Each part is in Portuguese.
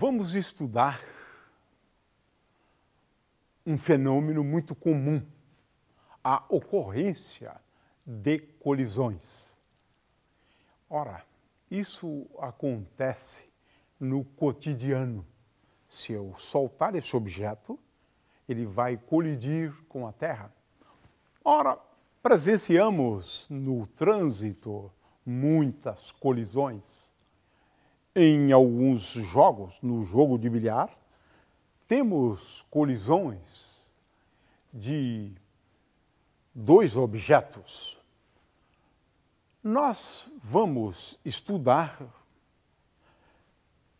vamos estudar um fenômeno muito comum, a ocorrência de colisões. Ora, isso acontece no cotidiano. Se eu soltar esse objeto, ele vai colidir com a Terra. Ora, presenciamos no trânsito muitas colisões em alguns jogos, no jogo de bilhar, temos colisões de dois objetos. Nós vamos estudar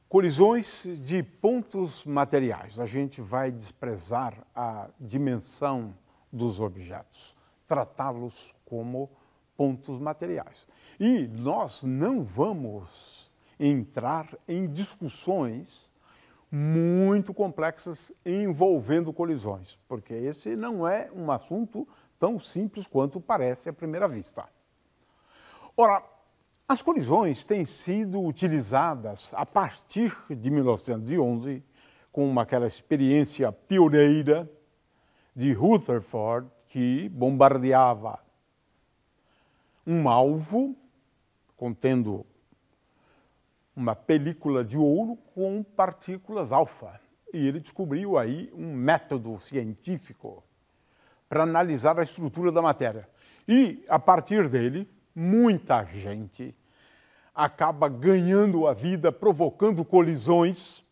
colisões de pontos materiais. A gente vai desprezar a dimensão dos objetos, tratá-los como pontos materiais. E nós não vamos entrar em discussões muito complexas envolvendo colisões, porque esse não é um assunto tão simples quanto parece à primeira vista. Ora, as colisões têm sido utilizadas a partir de 1911 com aquela experiência pioneira de Rutherford que bombardeava um alvo contendo uma película de ouro com partículas alfa. E ele descobriu aí um método científico para analisar a estrutura da matéria. E, a partir dele, muita gente acaba ganhando a vida, provocando colisões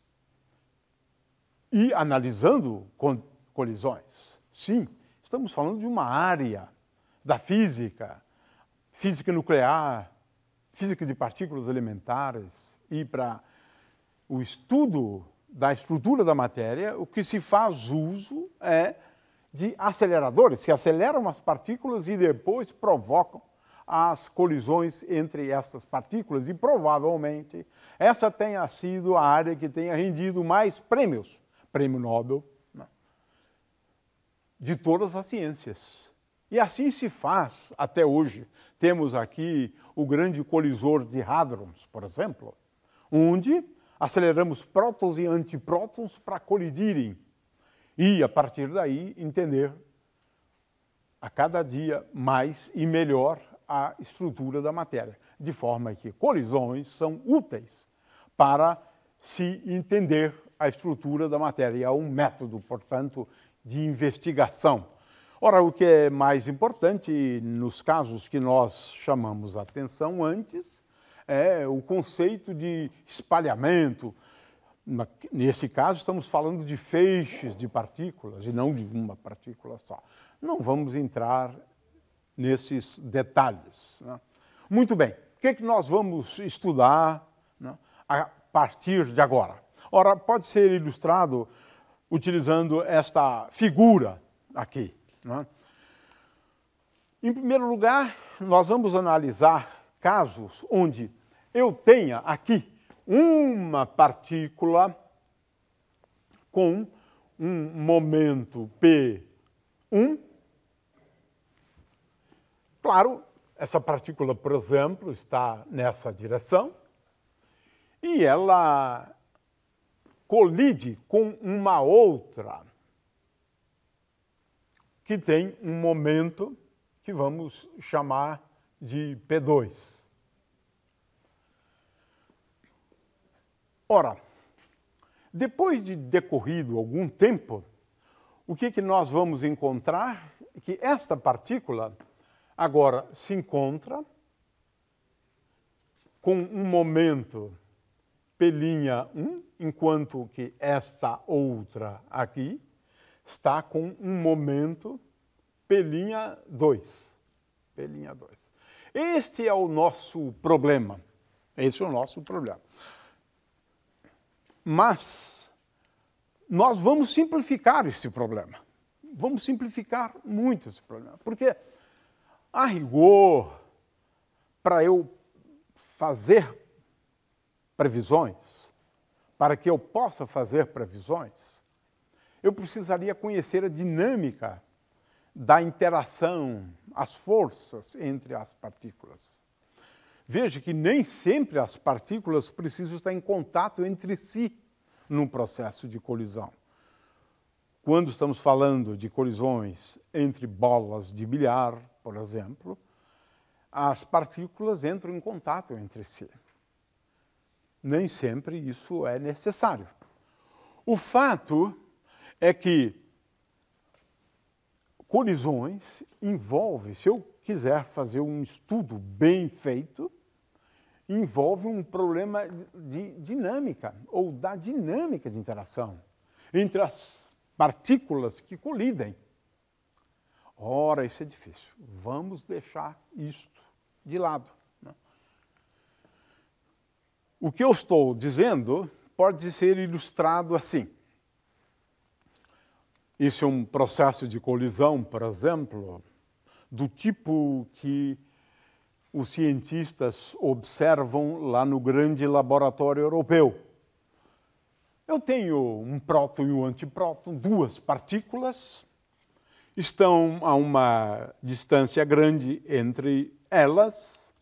e analisando colisões. Sim, estamos falando de uma área da física, física nuclear, física de partículas elementares, e para o estudo da estrutura da matéria, o que se faz uso é de aceleradores, que aceleram as partículas e depois provocam as colisões entre essas partículas e provavelmente essa tenha sido a área que tenha rendido mais prêmios, prêmio Nobel, né? de todas as ciências. E assim se faz até hoje. Temos aqui o grande colisor de hadrons, por exemplo, onde aceleramos prótons e antiprótons para colidirem e, a partir daí, entender a cada dia mais e melhor a estrutura da matéria, de forma que colisões são úteis para se entender a estrutura da matéria. É um método, portanto, de investigação. Ora, o que é mais importante nos casos que nós chamamos atenção antes é o conceito de espalhamento. Nesse caso, estamos falando de feixes de partículas e não de uma partícula só. Não vamos entrar nesses detalhes. Né? Muito bem, o que, é que nós vamos estudar né, a partir de agora? Ora, pode ser ilustrado utilizando esta figura aqui. Né? Em primeiro lugar, nós vamos analisar casos onde eu tenha aqui uma partícula com um momento P1. Claro, essa partícula, por exemplo, está nessa direção e ela colide com uma outra que tem um momento que vamos chamar de P2. Ora, depois de decorrido algum tempo, o que, é que nós vamos encontrar? Que esta partícula agora se encontra com um momento pelinha 1, enquanto que esta outra aqui está com um momento pelinha 2. Este é o nosso problema. Esse é o nosso problema. Mas nós vamos simplificar esse problema. Vamos simplificar muito esse problema. Porque, a rigor, para eu fazer previsões, para que eu possa fazer previsões, eu precisaria conhecer a dinâmica da interação, as forças entre as partículas. Veja que nem sempre as partículas precisam estar em contato entre si num processo de colisão. Quando estamos falando de colisões entre bolas de bilhar, por exemplo, as partículas entram em contato entre si. Nem sempre isso é necessário. O fato é que colisões envolvem, se eu quiser fazer um estudo bem feito, envolve um problema de dinâmica ou da dinâmica de interação entre as partículas que colidem. Ora, isso é difícil. Vamos deixar isto de lado. Né? O que eu estou dizendo pode ser ilustrado assim. Isso é um processo de colisão, por exemplo, do tipo que os cientistas observam lá no grande laboratório europeu. Eu tenho um próton e um antipróton, duas partículas, estão a uma distância grande entre elas.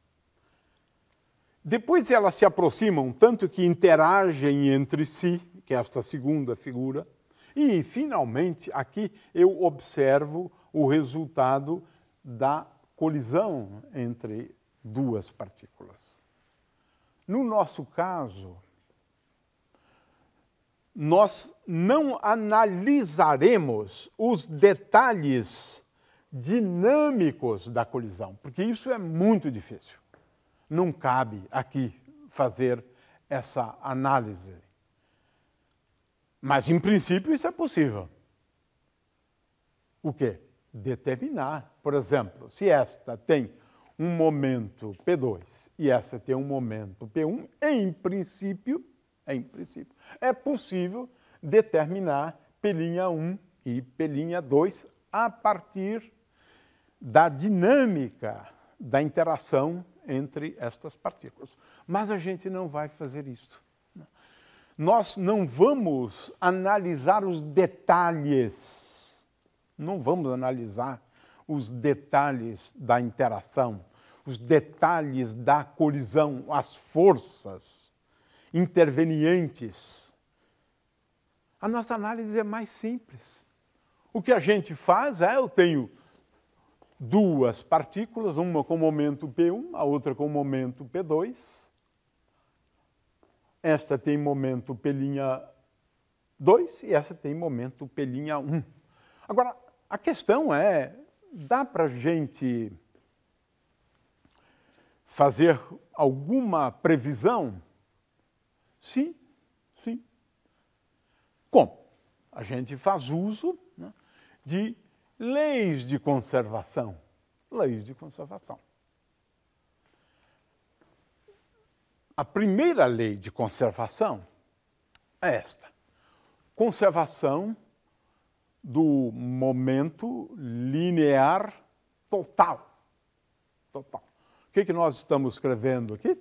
Depois elas se aproximam, tanto que interagem entre si, que é esta segunda figura. E, finalmente, aqui eu observo o resultado da colisão entre duas partículas. No nosso caso, nós não analisaremos os detalhes dinâmicos da colisão, porque isso é muito difícil. Não cabe aqui fazer essa análise. Mas, em princípio, isso é possível. O quê? Determinar, por exemplo, se esta tem um momento P2 e essa tem um momento P1, em princípio, em princípio, é possível determinar P'1 e P'2 a partir da dinâmica da interação entre estas partículas. Mas a gente não vai fazer isso. Nós não vamos analisar os detalhes, não vamos analisar os detalhes da interação, os detalhes da colisão, as forças intervenientes. A nossa análise é mais simples. O que a gente faz é: eu tenho duas partículas, uma com momento P1, a outra com momento P2. Esta tem momento P'2 e essa tem momento P'1. Agora, a questão é dá para gente fazer alguma previsão? Sim, sim. Como? A gente faz uso né, de leis de conservação. Leis de conservação. A primeira lei de conservação é esta: conservação do momento linear total. Total. O que, é que nós estamos escrevendo aqui?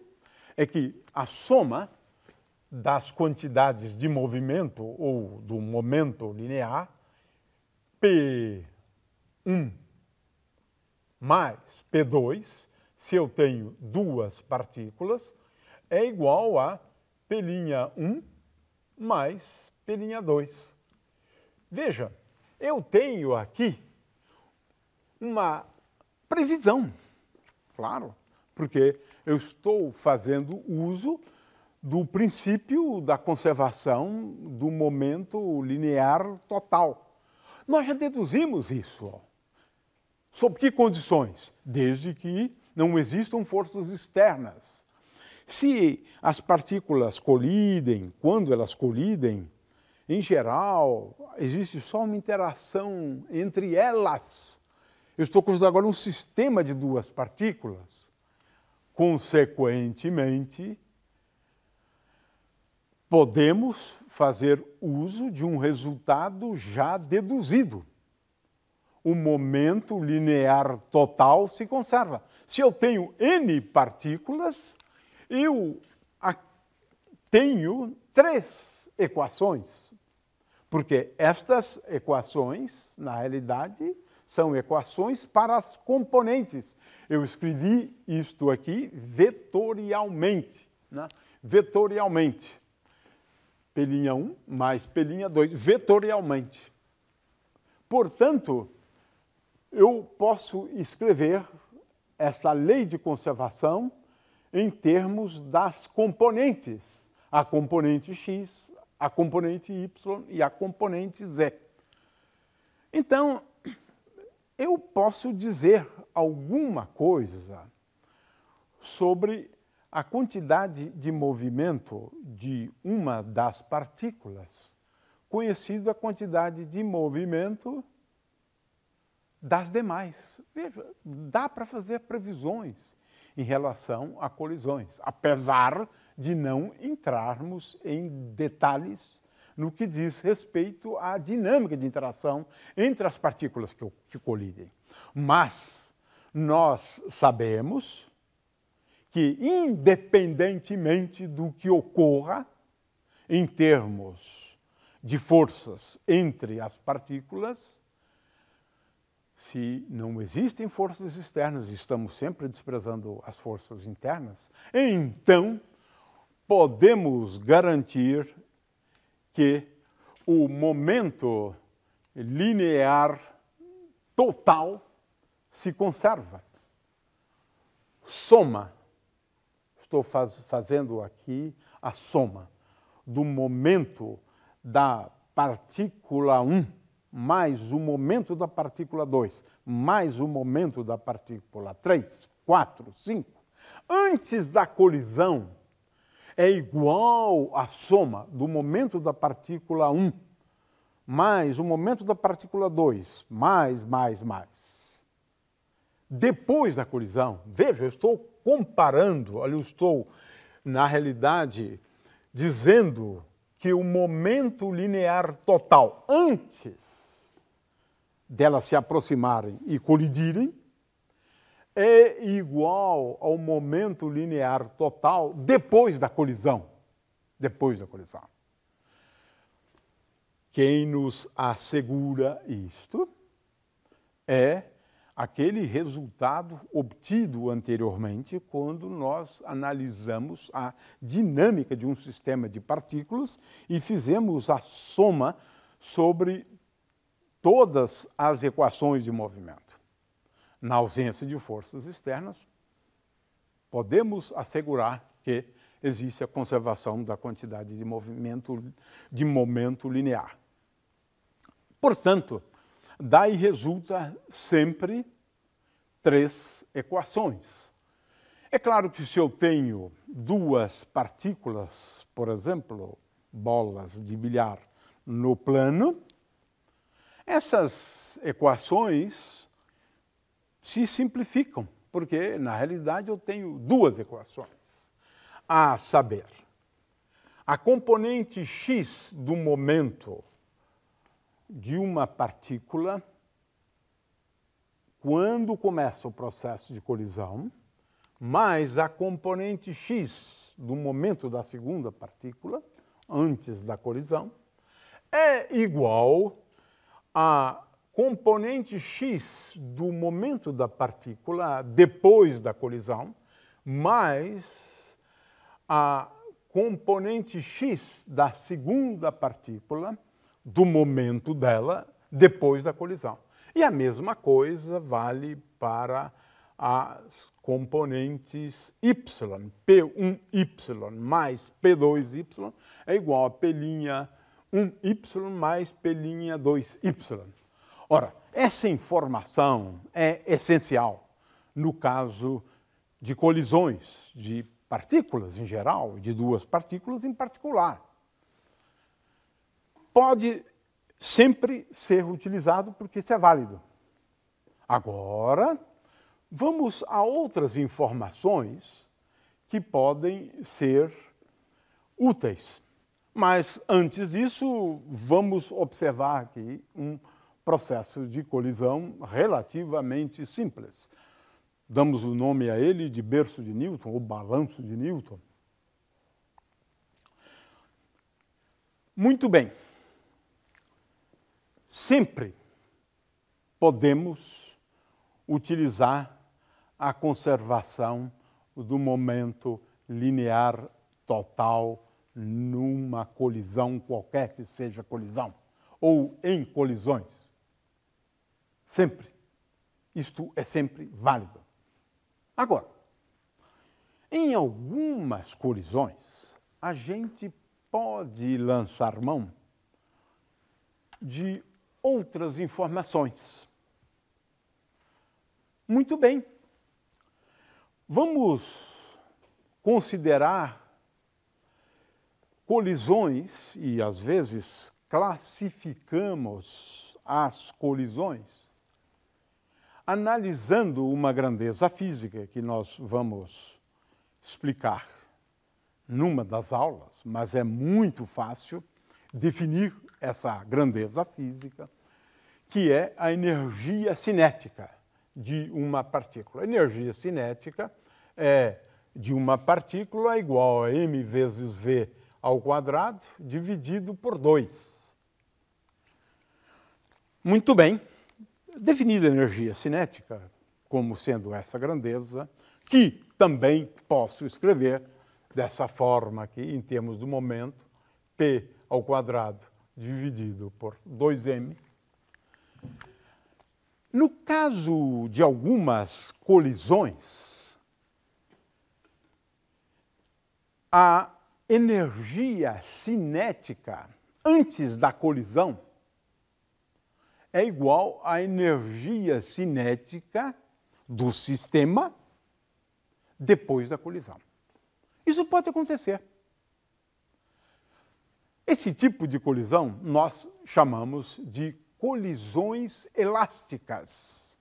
É que a soma das quantidades de movimento ou do momento linear P1 mais P2, se eu tenho duas partículas, é igual a P'1 mais P'2. Veja, eu tenho aqui uma previsão, claro, porque eu estou fazendo uso do princípio da conservação do momento linear total. Nós já deduzimos isso. Sob que condições? Desde que não existam forças externas. Se as partículas colidem, quando elas colidem, em geral, existe só uma interação entre elas. Eu estou cruzando agora um sistema de duas partículas. Consequentemente, podemos fazer uso de um resultado já deduzido. O momento linear total se conserva. Se eu tenho n partículas, eu tenho três equações porque estas equações, na realidade, são equações para as componentes. Eu escrevi isto aqui vetorialmente. Né? Vetorialmente. Pelinha 1 mais pelinha 2, vetorialmente. Portanto, eu posso escrever esta lei de conservação em termos das componentes. A componente x, a componente Y e a componente Z. Então, eu posso dizer alguma coisa sobre a quantidade de movimento de uma das partículas, conhecida a quantidade de movimento das demais. Veja, dá para fazer previsões em relação a colisões, apesar de de não entrarmos em detalhes no que diz respeito à dinâmica de interação entre as partículas que, que colidem. Mas nós sabemos que, independentemente do que ocorra em termos de forças entre as partículas, se não existem forças externas, estamos sempre desprezando as forças internas, então podemos garantir que o momento linear total se conserva. Soma, estou faz, fazendo aqui a soma do momento da partícula 1 mais o momento da partícula 2 mais o momento da partícula 3, 4, 5. Antes da colisão, é igual à soma do momento da partícula 1 mais o momento da partícula 2, mais, mais, mais. Depois da colisão, veja, eu estou comparando, olha, eu estou, na realidade, dizendo que o momento linear total antes delas se aproximarem e colidirem é igual ao momento linear total depois da colisão. Depois da colisão. Quem nos assegura isto é aquele resultado obtido anteriormente quando nós analisamos a dinâmica de um sistema de partículas e fizemos a soma sobre todas as equações de movimento na ausência de forças externas, podemos assegurar que existe a conservação da quantidade de movimento de momento linear. Portanto, daí resulta sempre três equações. É claro que se eu tenho duas partículas, por exemplo, bolas de bilhar no plano, essas equações se simplificam, porque na realidade eu tenho duas equações. A saber, a componente x do momento de uma partícula, quando começa o processo de colisão, mais a componente x do momento da segunda partícula, antes da colisão, é igual a componente X do momento da partícula depois da colisão, mais a componente X da segunda partícula do momento dela depois da colisão. E a mesma coisa vale para as componentes y, P1y mais P2y é igual a P'1y mais P'2y. Ora, essa informação é essencial no caso de colisões de partículas em geral, de duas partículas em particular. Pode sempre ser utilizado porque isso é válido. Agora, vamos a outras informações que podem ser úteis. Mas antes disso, vamos observar aqui um processo de colisão relativamente simples. Damos o nome a ele de berço de Newton, ou balanço de Newton. Muito bem. Sempre podemos utilizar a conservação do momento linear total numa colisão, qualquer que seja colisão, ou em colisões. Sempre. Isto é sempre válido. Agora, em algumas colisões, a gente pode lançar mão de outras informações. Muito bem. Vamos considerar colisões e às vezes classificamos as colisões analisando uma grandeza física que nós vamos explicar numa das aulas, mas é muito fácil definir essa grandeza física, que é a energia cinética de uma partícula. A energia cinética é de uma partícula igual a m vezes v ao quadrado dividido por 2. Muito bem definida energia cinética como sendo essa grandeza, que também posso escrever dessa forma aqui, em termos do momento, P ao quadrado dividido por 2m. No caso de algumas colisões, a energia cinética antes da colisão é igual à energia cinética do sistema depois da colisão. Isso pode acontecer. Esse tipo de colisão nós chamamos de colisões elásticas.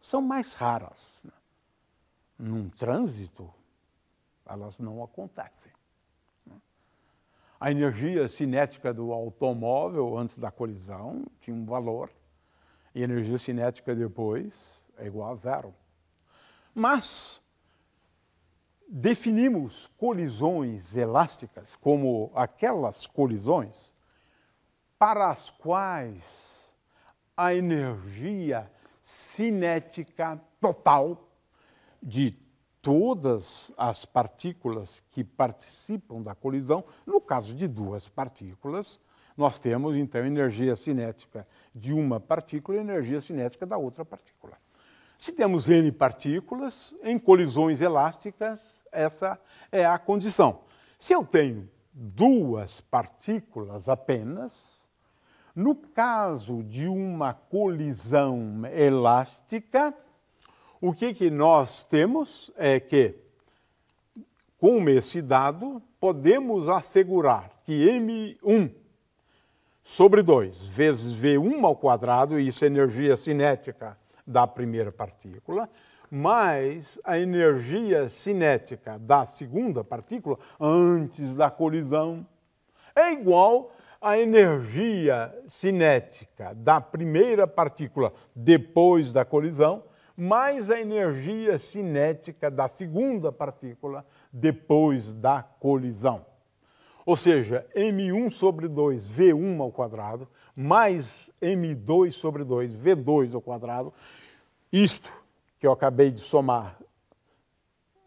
São mais raras. Né? Num trânsito, elas não acontecem. A energia cinética do automóvel antes da colisão tinha um valor, e a energia cinética depois é igual a zero. Mas definimos colisões elásticas como aquelas colisões para as quais a energia cinética total de todas as partículas que participam da colisão. No caso de duas partículas, nós temos então energia cinética de uma partícula e energia cinética da outra partícula. Se temos n partículas, em colisões elásticas, essa é a condição. Se eu tenho duas partículas apenas, no caso de uma colisão elástica, o que, que nós temos é que, com esse dado, podemos assegurar que M1 sobre 2 vezes V1 ao quadrado, isso é energia cinética da primeira partícula, mais a energia cinética da segunda partícula, antes da colisão, é igual à energia cinética da primeira partícula depois da colisão, mais a energia cinética da segunda partícula depois da colisão. Ou seja, m1 sobre 2, v1 ao quadrado, mais m2 sobre 2, v2 ao quadrado, isto que eu acabei de somar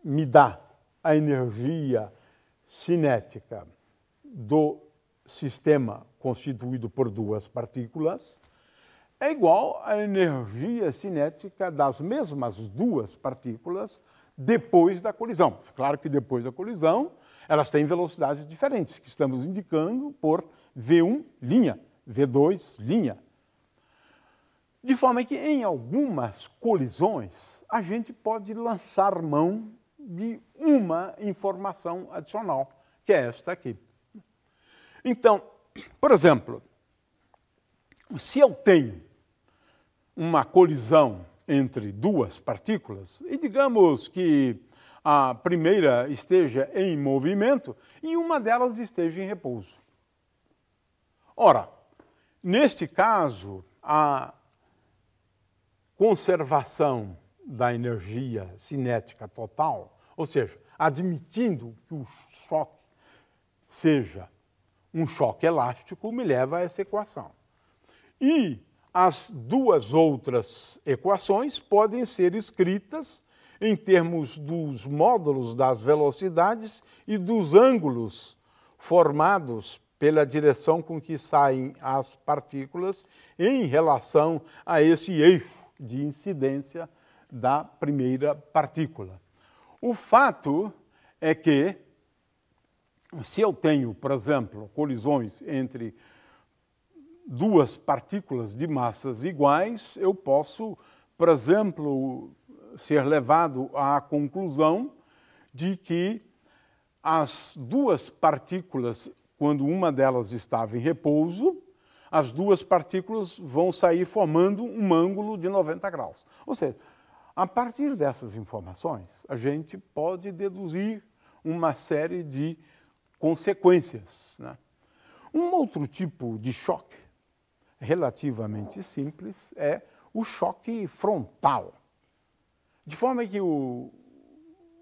me dá a energia cinética do sistema constituído por duas partículas, é igual à energia cinética das mesmas duas partículas depois da colisão. Claro que depois da colisão elas têm velocidades diferentes, que estamos indicando por V1 linha, V2 linha. De forma que em algumas colisões a gente pode lançar mão de uma informação adicional, que é esta aqui. Então, por exemplo, se eu tenho uma colisão entre duas partículas, e digamos que a primeira esteja em movimento e uma delas esteja em repouso. Ora, neste caso, a conservação da energia cinética total, ou seja, admitindo que o choque seja um choque elástico, me leva a essa equação. E as duas outras equações podem ser escritas em termos dos módulos das velocidades e dos ângulos formados pela direção com que saem as partículas em relação a esse eixo de incidência da primeira partícula. O fato é que, se eu tenho, por exemplo, colisões entre duas partículas de massas iguais, eu posso, por exemplo, ser levado à conclusão de que as duas partículas, quando uma delas estava em repouso, as duas partículas vão sair formando um ângulo de 90 graus. Ou seja, a partir dessas informações, a gente pode deduzir uma série de consequências. Né? Um outro tipo de choque relativamente simples é o choque frontal. De forma que o,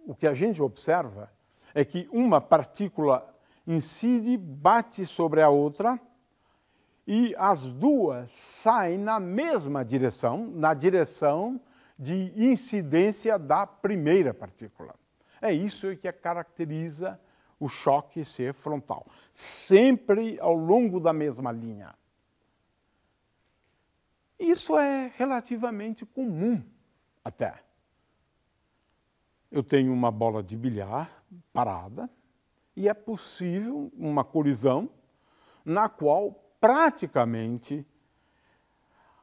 o que a gente observa é que uma partícula incide, bate sobre a outra e as duas saem na mesma direção, na direção de incidência da primeira partícula. É isso que caracteriza o choque ser frontal, sempre ao longo da mesma linha. Isso é relativamente comum até. Eu tenho uma bola de bilhar parada e é possível uma colisão na qual praticamente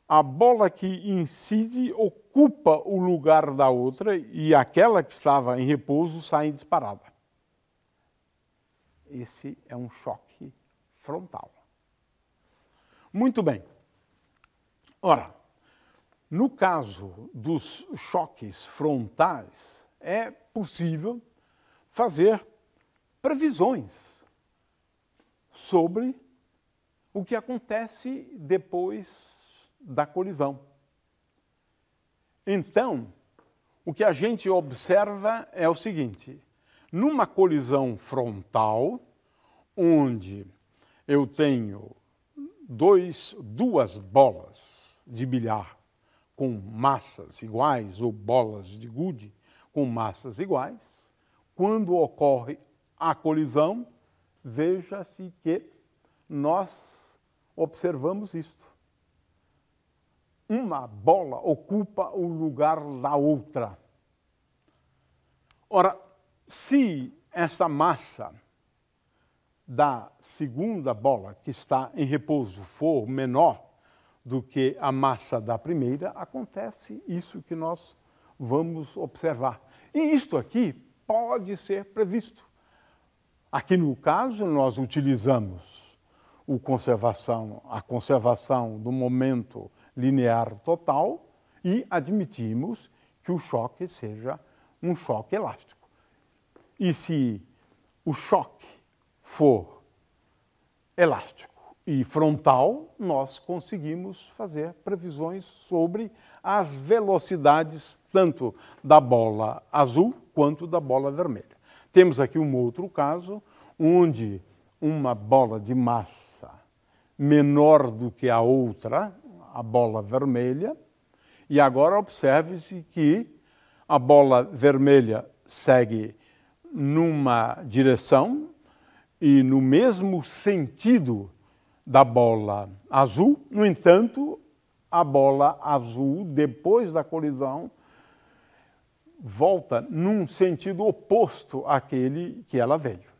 a bola que incide ocupa o lugar da outra e aquela que estava em repouso sai disparada. Esse é um choque frontal. Muito bem. Ora, no caso dos choques frontais, é possível fazer previsões sobre o que acontece depois da colisão. Então, o que a gente observa é o seguinte: numa colisão frontal, onde eu tenho dois, duas bolas de bilhar com massas iguais ou bolas de gude com massas iguais, quando ocorre a colisão, veja-se que nós observamos isto. Uma bola ocupa o lugar da outra. Ora, se essa massa da segunda bola que está em repouso for menor do que a massa da primeira, acontece isso que nós vamos observar. E isto aqui pode ser previsto. Aqui no caso, nós utilizamos conservação, a conservação do momento linear total e admitimos que o choque seja um choque elástico. E se o choque for elástico, e frontal, nós conseguimos fazer previsões sobre as velocidades tanto da bola azul quanto da bola vermelha. Temos aqui um outro caso onde uma bola de massa menor do que a outra, a bola vermelha, e agora observe-se que a bola vermelha segue numa direção e no mesmo sentido da bola azul. No entanto, a bola azul, depois da colisão, volta num sentido oposto àquele que ela veio.